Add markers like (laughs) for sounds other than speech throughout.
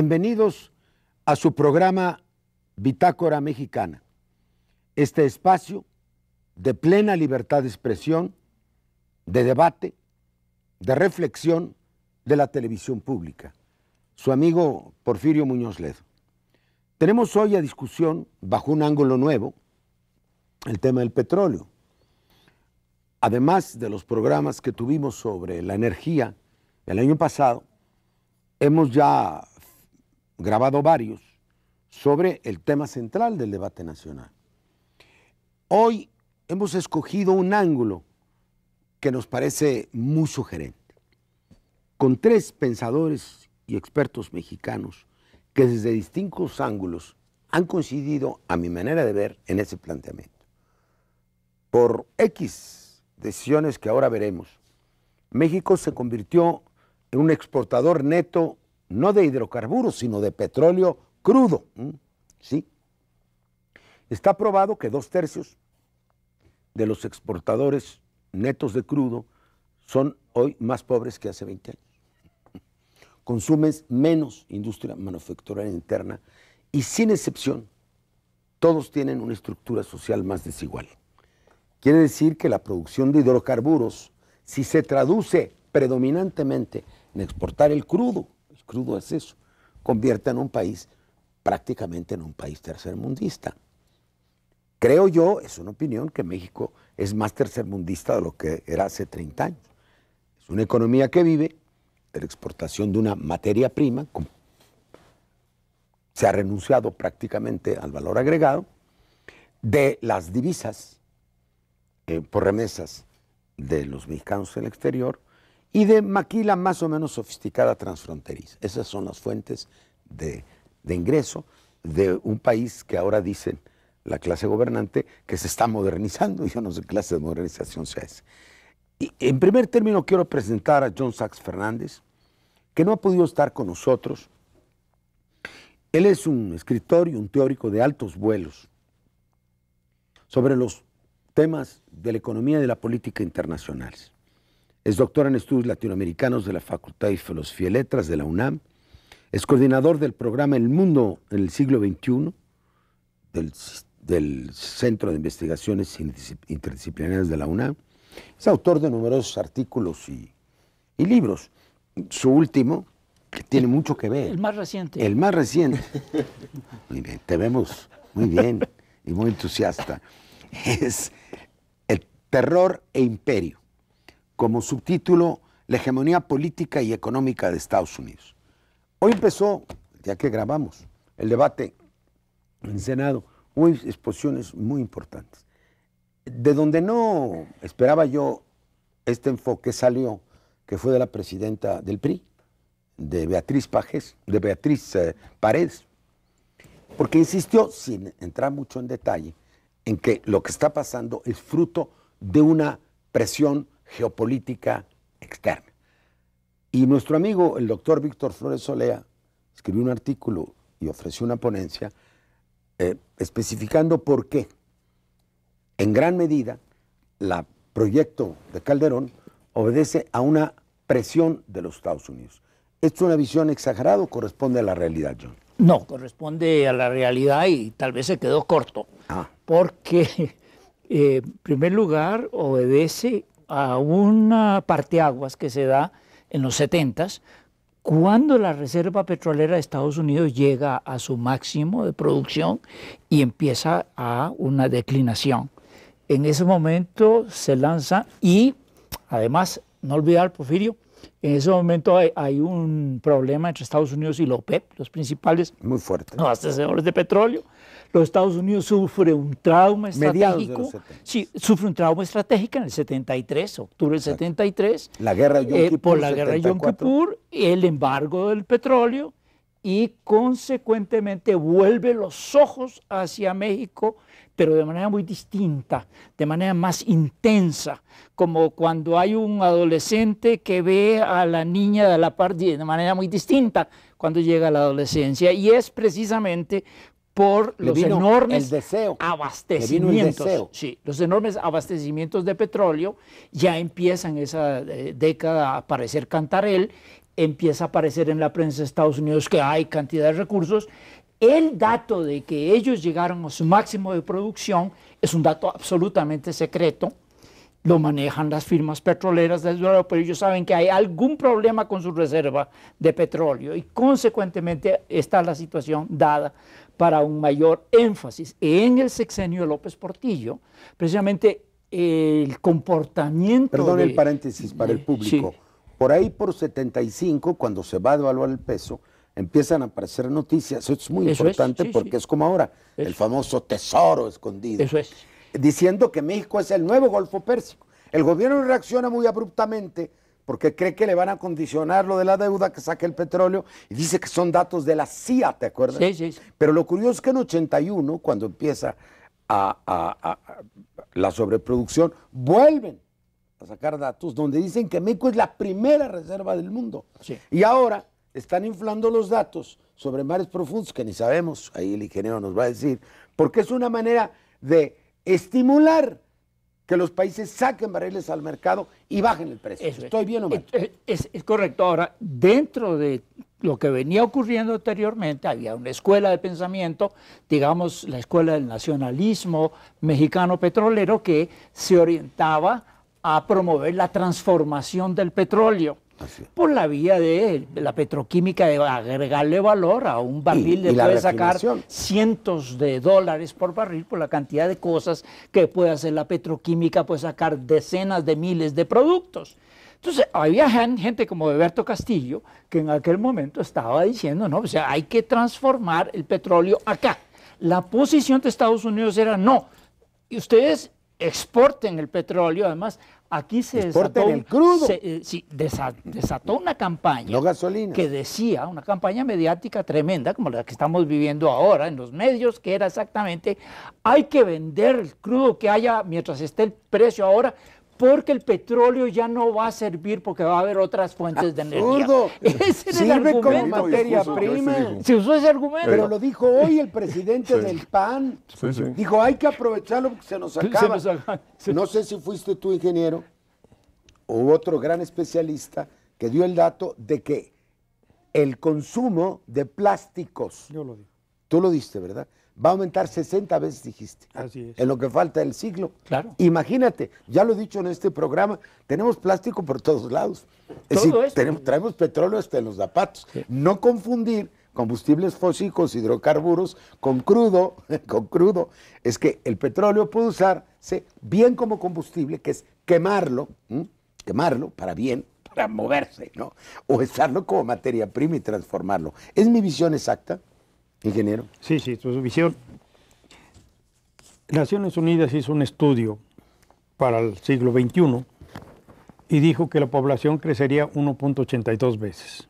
Bienvenidos a su programa Bitácora Mexicana, este espacio de plena libertad de expresión, de debate, de reflexión de la televisión pública. Su amigo Porfirio Muñoz Ledo. Tenemos hoy a discusión, bajo un ángulo nuevo, el tema del petróleo. Además de los programas que tuvimos sobre la energía el año pasado, hemos ya grabado varios, sobre el tema central del debate nacional. Hoy hemos escogido un ángulo que nos parece muy sugerente, con tres pensadores y expertos mexicanos que desde distintos ángulos han coincidido, a mi manera de ver, en ese planteamiento. Por X decisiones que ahora veremos, México se convirtió en un exportador neto no de hidrocarburos, sino de petróleo crudo. ¿Sí? Está probado que dos tercios de los exportadores netos de crudo son hoy más pobres que hace 20 años. Consumen menos industria manufacturera interna y sin excepción, todos tienen una estructura social más desigual. Quiere decir que la producción de hidrocarburos, si se traduce predominantemente en exportar el crudo, crudo es eso, convierte en un país prácticamente en un país tercermundista. Creo yo, es una opinión, que México es más tercermundista de lo que era hace 30 años. Es una economía que vive de la exportación de una materia prima, se ha renunciado prácticamente al valor agregado, de las divisas eh, por remesas de los mexicanos en el exterior y de maquila más o menos sofisticada transfronteriza. Esas son las fuentes de, ingreso de un país que ahora dicen la clase gobernante que se está modernizando, y (laughs) yo no sé qué clase de modernización sea esa. en primer término quiero presentar a John Sachs Fernández, que no ha podido estar con nosotros. Él es un escritor y un teórico de altos vuelos sobre los temas de la economía y de la política internacionales. Es doctor en estudios latinoamericanos de la Facultad de Filosofía y Letras de la UNAM. Es coordinador del programa El Mundo en el siglo XXI del, Centro de Investigaciones Interdisciplinarias de la UNAM. Es autor de numerosos artículos y, y libros. Su último, que tiene mucho que ver. El más reciente. El más reciente. (laughs) Muy bien, te vemos muy bien y muy entusiasta. Es El terror e imperio como subtítulo La hegemonía política y económica de Estados Unidos. Hoy empezó, ya que grabamos, el debate en el Senado. Hubo exposiciones muy importantes. De donde no esperaba yo este enfoque salió, que fue de la presidenta del PRI, de Beatriz Pajes, de Beatriz eh, Paredes, porque insistió, sin entrar mucho en detalle, en que lo que está pasando es fruto de una presión geopolítica externa. Y nuestro amigo, el doctor Víctor Flores Solea, escribió un artículo y ofreció una ponencia eh, especificando por qué, en gran medida, el proyecto de Calderón obedece a una presión de los Estados Unidos. es una visión exagerada o corresponde a la realidad, John? No, corresponde a la realidad y tal vez se quedó corto. Ah. Porque, (laughs) eh, en primer lugar, obedece a una parteaguas que se da en los 70 cuando la Reserva Petrolera de Estados Unidos llega a su máximo de producción y empieza a una declinación. En ese momento se lanza y además, no olvidar, Porfirio, en ese momento hay, un problema entre Estados Unidos y la OPEP, los principales Muy fuerte. abastecedores de petróleo. Los Estados Unidos sufre un trauma estratégico. Sí, sufre un trauma estratégico en el 73, octubre del 73. La guerra de Yom eh, Kippur. por la guerra de Yom Kippur, el embargo del petróleo y consecuentemente vuelve los ojos hacia México, pero de manera muy distinta, de manera más intensa, como cuando hay un adolescente que ve a la niña de la par de manera muy distinta cuando llega la adolescencia, y es precisamente por los enormes abastecimientos. los enormes abastecimientos de petróleo ya empiezan esa eh, década a aparecer Cantarel empieza a aparecer en la prensa de Estados Unidos que hay cantidad de recursos. El dato de que ellos llegaron a su máximo de producción es un dato absolutamente secreto. Lo manejan las firmas petroleras del Dorado, pero ellos saben que hay algún problema con su reserva de petróleo y consecuentemente está la situación dada para un mayor énfasis. En el sexenio de López Portillo, precisamente el comportamiento... Perdón el paréntesis para el público. Por ahí por 75, cuando se va a devaluar el peso, empiezan a aparecer noticias. Eso es muy importante porque es como ahora, el famoso tesoro escondido. Diciendo que México es el nuevo Golfo Pérsico. El gobierno reacciona muy abruptamente porque cree que le van a condicionar lo de la deuda que saque el petróleo y dice que son datos de la CIA, ¿te acuerdas? Sí, sí. Pero lo curioso es que en 81, cuando empieza a, la sobreproducción, vuelven a sacar datos donde dicen que México es la primera reserva del mundo. Y ahora están inflando los datos sobre mares profundos, que ni sabemos, ahí el ingeniero nos va a decir, porque es una manera de estimular que los países saquen barriles al mercado y bajen el precio. ¿Estoy bien o mal? es, correcto. Ahora, dentro de lo que venía ocurriendo anteriormente, había una escuela de pensamiento, digamos la escuela del nacionalismo mexicano petrolero, que se orientaba a promover la transformación del petróleo por la vía de la petroquímica, de agregarle valor a un barril, le puede sacar cientos de dólares por barril por la cantidad de cosas que puede hacer la petroquímica, puede sacar decenas de miles de productos. Entonces, había gente como Beberto Castillo que en aquel momento estaba diciendo, no, o sea, hay que transformar el petróleo acá. La posición de Estados Unidos era, no, y ustedes exporten el petróleo, además aquí se desató, el eh, desató una campaña gasolina. que decía, una campaña mediática tremenda como la que estamos viviendo ahora en los medios, que era exactamente, hay que vender el crudo que haya mientras esté el precio ahora, porque el petróleo ya no va a servir porque va a haber otras fuentes de energía. Ese Sirve como este materia prima. Se usó ese argumento. Pero lo dijo hoy el presidente del PAN. Dijo, hay que aprovecharlo porque se nos acaba. No sé si fuiste tú, ingeniero, o otro gran especialista que dio el dato de que el consumo de plásticos. Yo lo digo. Tú lo diste, ¿verdad? va a aumentar 60 veces, dijiste. Así es. En lo que falta del siglo. Imagínate, ya lo he dicho en este programa, tenemos plástico por todos lados. traemos petróleo hasta en los zapatos. No confundir combustibles fósicos, hidrocarburos, con crudo, (laughs) con crudo. Es que el petróleo puede usarse bien como combustible, que es quemarlo, quemarlo para bien, para moverse, ¿no? O usarlo como materia prima y transformarlo. ¿Es mi visión exacta? Ingeniero. Sí, sí, su visión. Naciones Unidas hizo un estudio para el siglo XXI y dijo que la población crecería 1.82 veces,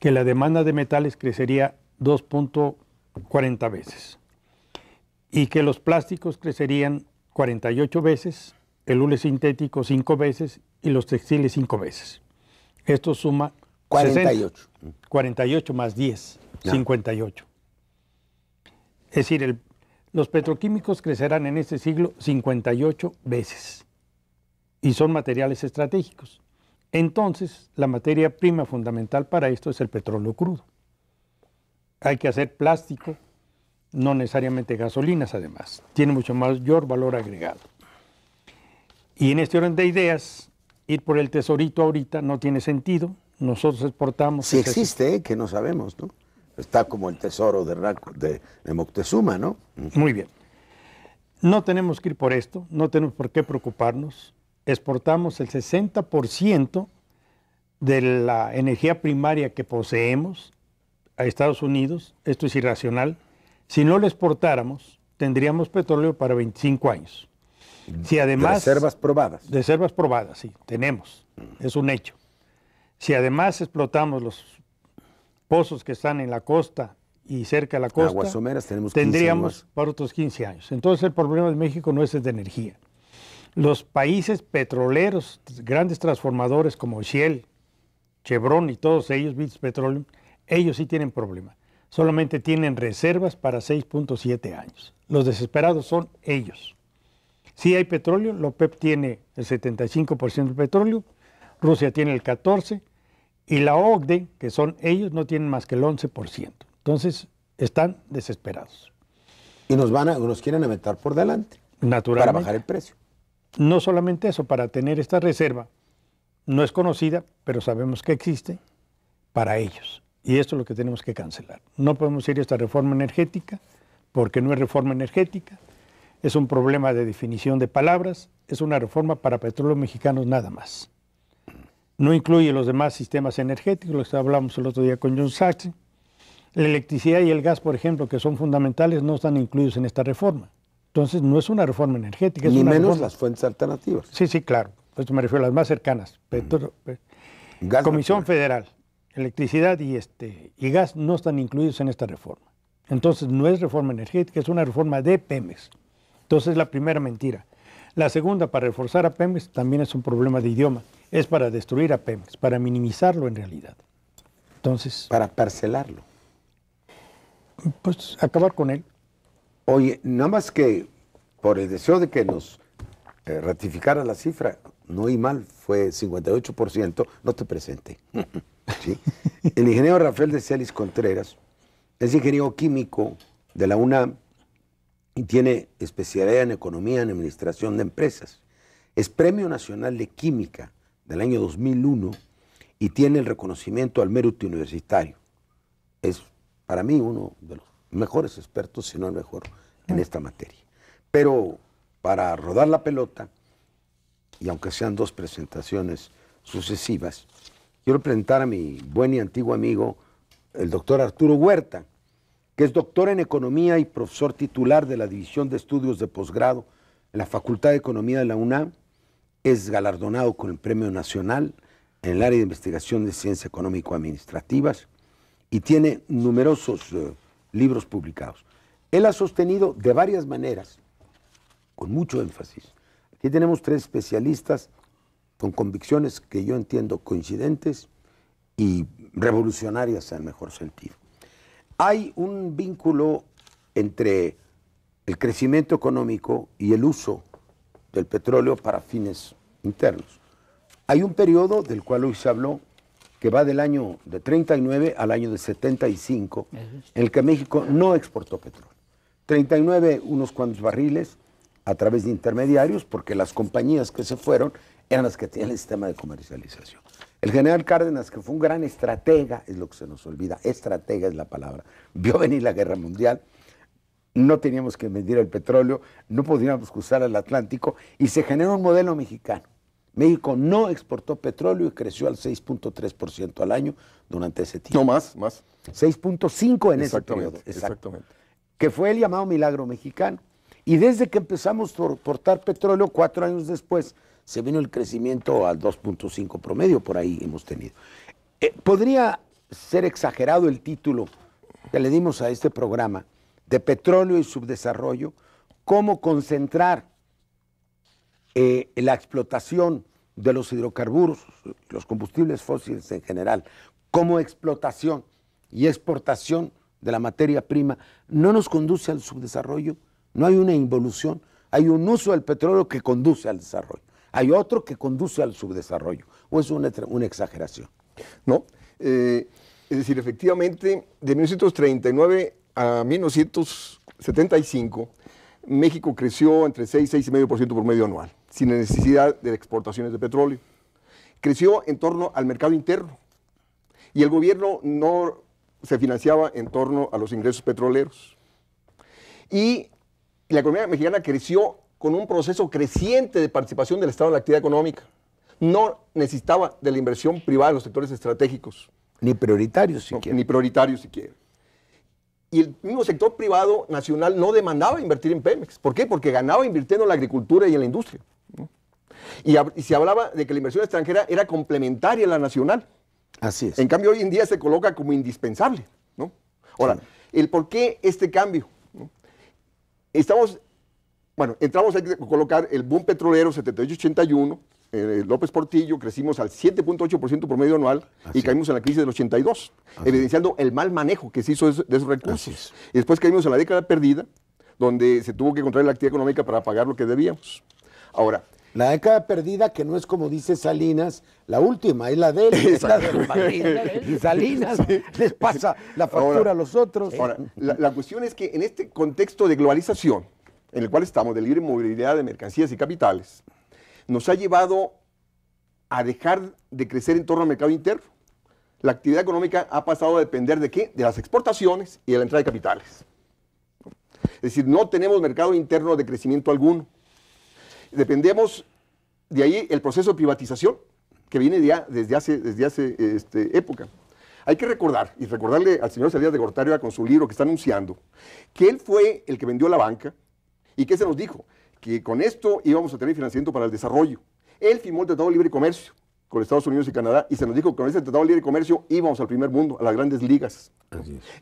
que la demanda de metales crecería 2.40 veces y que los plásticos crecerían 48 veces, el hule sintético 5 veces y los textiles 5 veces. Esto suma 48. 48 más 10, 58. Es decir, los petroquímicos crecerán en este siglo 58 veces y son materiales estratégicos. Entonces, la materia prima fundamental para esto es el petróleo crudo. Hay que hacer plástico, no necesariamente gasolinas además. Tiene mucho mayor valor agregado. Y en este orden de ideas, ir por el tesorito ahorita no tiene sentido. Nosotros exportamos... Si existe, que no sabemos, ¿no? está como el tesoro de, de, Moctezuma, ¿no? Muy bien. No tenemos que ir por esto, no tenemos por qué preocuparnos. Exportamos el 60% de la energía primaria que poseemos a Estados Unidos, esto es irracional. Si no lo exportáramos, tendríamos petróleo para 25 años. Si además, reservas probadas. De reservas probadas, sí, tenemos. Es un hecho. Si además explotamos los pozos que están en la costa y cerca de la costa, tenemos tendríamos para otros 15 años. Entonces el problema de México no es el de energía. Los países petroleros, grandes transformadores como Shell, Chevron y todos ellos, Bits Petroleum, ellos sí tienen problema. Solamente tienen reservas para 6.7 años. Los desesperados son ellos. Si hay petróleo, la OPEP tiene el 75% del petróleo, Rusia tiene el 14%, y la OCDE, que son ellos, no tienen más que el 11%. Entonces, están desesperados. Y nos, van a, nos quieren aventar por delante. Naturalmente. Para bajar el precio. No solamente eso, para tener esta reserva, no es conocida, pero sabemos que existe para ellos. Y esto es lo que tenemos que cancelar. No podemos ir a esta reforma energética, porque no es reforma energética, es un problema de definición de palabras, es una reforma para petróleo mexicanos nada más no incluye los demás sistemas energéticos, los hablamos el otro día con John Sachs. La electricidad y el gas, por ejemplo, que son fundamentales, no están incluidos en esta reforma. Entonces, no es una reforma energética. Ni menos las fuentes alternativas. Sí, sí, claro. Esto pues, me refiero a las más cercanas. Comisión Federal, electricidad y, este, y gas no están incluidos en esta reforma. Entonces, no es reforma energética, es una reforma de PEMES. Entonces, la primera mentira. La segunda, para reforzar a PEMES, también es un problema de idioma es para destruir a Pemex, para minimizarlo en realidad. Entonces. Para parcelarlo. Pues acabar con él. Oye, nada más que por el deseo de que nos eh, ratificara la cifra, no hay mal, fue 58%, no te presenté. (laughs) El ingeniero Rafael de Celis Contreras es ingeniero químico de la UNAM y tiene especialidad en economía, en administración de empresas. Es Premio Nacional de Química del año 2001 y tiene el reconocimiento al mérito universitario. Es para mí uno de los mejores expertos, si no el mejor, en esta materia. Pero para rodar la pelota, y aunque sean dos presentaciones sucesivas, quiero presentar a mi buen y antiguo amigo, el doctor Arturo Huerta, que es doctor en Economía y profesor titular de la División de Estudios de Posgrado en la Facultad de Economía de la UNAM es galardonado con el Premio Nacional en el área de investigación de ciencias económico-administrativas y tiene numerosos eh, libros publicados. Él ha sostenido de varias maneras, con mucho énfasis. Aquí tenemos tres especialistas con convicciones que yo entiendo coincidentes y revolucionarias en el mejor sentido. Hay un vínculo entre el crecimiento económico y el uso del petróleo para fines internos. Hay un periodo del cual hoy se habló que va del año de 39 al año de 75, en el que México no exportó petróleo. 39 unos cuantos barriles a través de intermediarios, porque las compañías que se fueron eran las que tenían el sistema de comercialización. El general Cárdenas, que fue un gran estratega, es lo que se nos olvida, estratega es la palabra, vio venir la guerra mundial, no teníamos que vender el petróleo, no podíamos cruzar el Atlántico y se generó un modelo mexicano. México no exportó petróleo y creció al 6.3% al año durante ese tiempo. No más, más. 6.5 en ese periodo. Exactamente. Que fue el llamado milagro mexicano. Y desde que empezamos a exportar petróleo, cuatro años después, se vino el crecimiento al 2.5 promedio, por ahí hemos tenido. Eh, podría ser exagerado el título que le dimos a este programa, de petróleo y subdesarrollo, cómo concentrar eh, la explotación de los hidrocarburos, los combustibles fósiles en general, cómo explotación y exportación de la materia prima, no nos conduce al subdesarrollo, no hay una involución, hay un uso del petróleo que conduce al desarrollo, hay otro que conduce al subdesarrollo, o es una, exageración. No, eh, es decir, efectivamente, de 1939 a 1975, México creció entre 6 y 6,5% medio anual, sin necesidad de exportaciones de petróleo. Creció en torno al mercado interno y el gobierno no se financiaba en torno a los ingresos petroleros. Y la economía mexicana creció con un proceso creciente de participación del Estado en la actividad económica. No necesitaba de la inversión privada en los sectores estratégicos. Ni prioritarios siquiera. ni prioritarios siquiera y el mismo sector privado nacional no demandaba invertir en Pemex. ¿Por qué? Porque ganaba invirtiendo en la agricultura y en la industria. Y, se hablaba de que la inversión extranjera era complementaria a la nacional. Así es. En cambio, hoy en día se coloca como indispensable. ¿no? Ahora, el por qué este cambio. Estamos, bueno, entramos, a colocar el boom petrolero 78-81, eh, López Portillo crecimos al 7.8% promedio anual y caímos en la crisis del 82, evidenciando el mal manejo que se hizo de, esos recursos. Y después caímos en la década perdida, donde se tuvo que contraer la actividad económica para pagar lo que debíamos. Ahora, la década perdida, que no es como dice Salinas, la última, es la de Salinas les pasa la factura a los otros. Ahora, la, cuestión es que en este contexto de globalización, en el cual estamos, de libre movilidad de mercancías y capitales, nos ha llevado a dejar de crecer en torno al mercado interno. La actividad económica ha pasado a depender de qué? De las exportaciones y de la entrada de capitales. Es decir, no tenemos mercado interno de crecimiento alguno. Dependemos de ahí el proceso de privatización que viene desde hace, desde hace este, época. Hay que recordar, y recordarle al señor Salinas de Gortario con su libro que está anunciando, que él fue el que vendió la banca y que se nos dijo, que con esto íbamos a tener financiamiento para el desarrollo. Él firmó el Tratado de Libre Comercio con Estados Unidos y Canadá y se nos dijo que con ese Tratado de Libre Comercio íbamos al primer mundo, a las grandes ligas.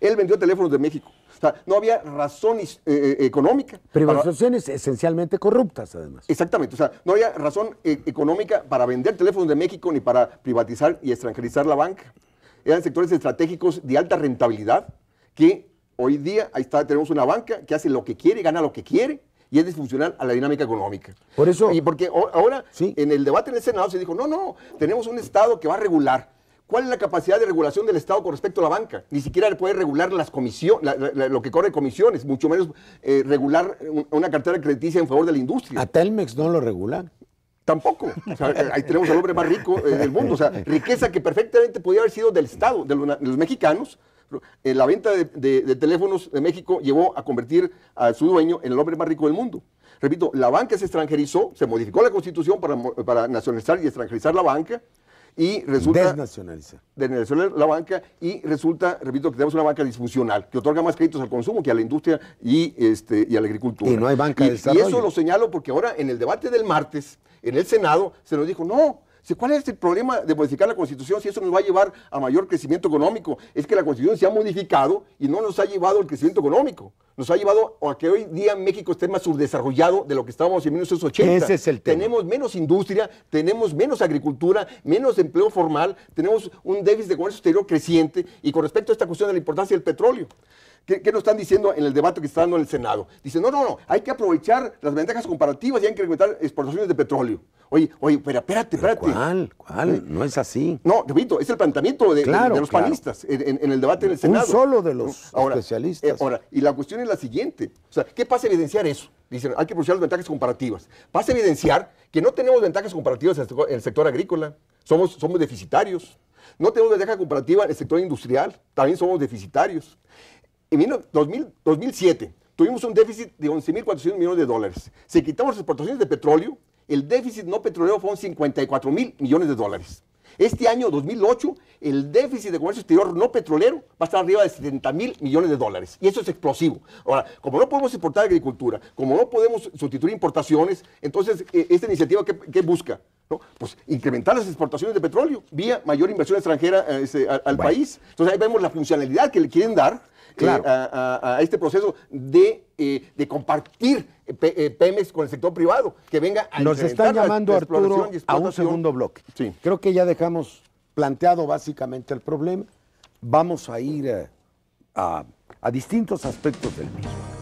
Él vendió teléfonos de México. O sea, no había razón eh, eh, económica. Privatizaciones esencialmente corruptas, además. Exactamente. O sea, no había razón eh, económica para vender teléfonos de México ni para privatizar y extranjerizar la banca. Eran sectores estratégicos de alta rentabilidad que hoy día ahí está, tenemos una banca que hace lo que quiere, gana lo que quiere y es disfuncional a la dinámica económica. Por eso. Y porque ahora, ¿Sí? en el debate en el Senado se dijo, no, no, tenemos un Estado que va a regular. ¿Cuál es la capacidad de regulación del Estado con respecto a la banca? Ni siquiera puede regular las comisiones, lo que corre comisiones, mucho menos eh, regular una cartera crediticia en favor de la industria. A Telmex no lo regulan. Tampoco. Eh, ahí tenemos al hombre más rico eh, del mundo. O sea, riqueza que perfectamente podía haber sido del Estado, de los mexicanos, eh, la venta de, teléfonos de México llevó a convertir a su dueño en el hombre más rico del mundo. Repito, la banca se extranjerizó, se modificó la constitución para, nacionalizar y extranjerizar la banca, y resulta desnacionalizar. desnacionalizar la banca y resulta, repito, que tenemos una banca disfuncional que otorga más créditos al consumo que a la industria y, este, a la agricultura. Y no hay banca Y eso lo señalo porque ahora en el debate del martes en el Senado se nos dijo, no, ¿Cuál es el problema de modificar la Constitución si eso nos va a llevar a mayor crecimiento económico? Es que la Constitución se ha modificado y no nos ha llevado al crecimiento económico. Nos ha llevado a que hoy día México esté más subdesarrollado de lo que estábamos en 1980. Ese es el Tenemos menos industria, tenemos menos agricultura, menos empleo formal, tenemos un déficit de comercio exterior creciente y con respecto a esta cuestión de la importancia del petróleo. ¿Qué, nos están diciendo en el debate que está dando en el Senado? Dicen, no, no, no, hay que aprovechar las ventajas comparativas y hay que incrementar exportaciones de petróleo. Oye, oye, pero espérate, espérate. ¿Cuál? ¿Cuál? Eh, no es así. No, repito, es el planteamiento de, los panistas en, el debate en el Senado. Un solo de los especialistas. Eh, y la cuestión es la siguiente. O sea, ¿qué pasa a evidenciar eso? Dicen, hay que aprovechar las ventajas comparativas. Pasa a evidenciar que no tenemos ventajas comparativas en el sector, agrícola. Somos, somos deficitarios. No tenemos ventaja comparativa en el sector industrial. También somos deficitarios en 2007 tuvimos un déficit de 11.400 millones de dólares. Si quitamos las exportaciones de petróleo, el déficit no petrolero fue 54 54.000 millones de dólares. Este año, 2008, el déficit de comercio exterior no petrolero va a estar arriba de 70 mil millones de dólares. Y eso es explosivo. Ahora, como no podemos exportar agricultura, como no podemos sustituir importaciones, entonces, e, ¿esta iniciativa qué, busca? Pues incrementar las exportaciones de petróleo vía mayor inversión extranjera eh, al, país. Entonces ahí vemos la funcionalidad que le quieren dar eh, claro. a, este proceso de, eh, compartir eh, PEMES con el sector privado, que venga a Nos están llamando, Arturo, a un segundo bloque. Creo que ya dejamos planteado básicamente el problema. Vamos a ir a, a distintos aspectos del mismo.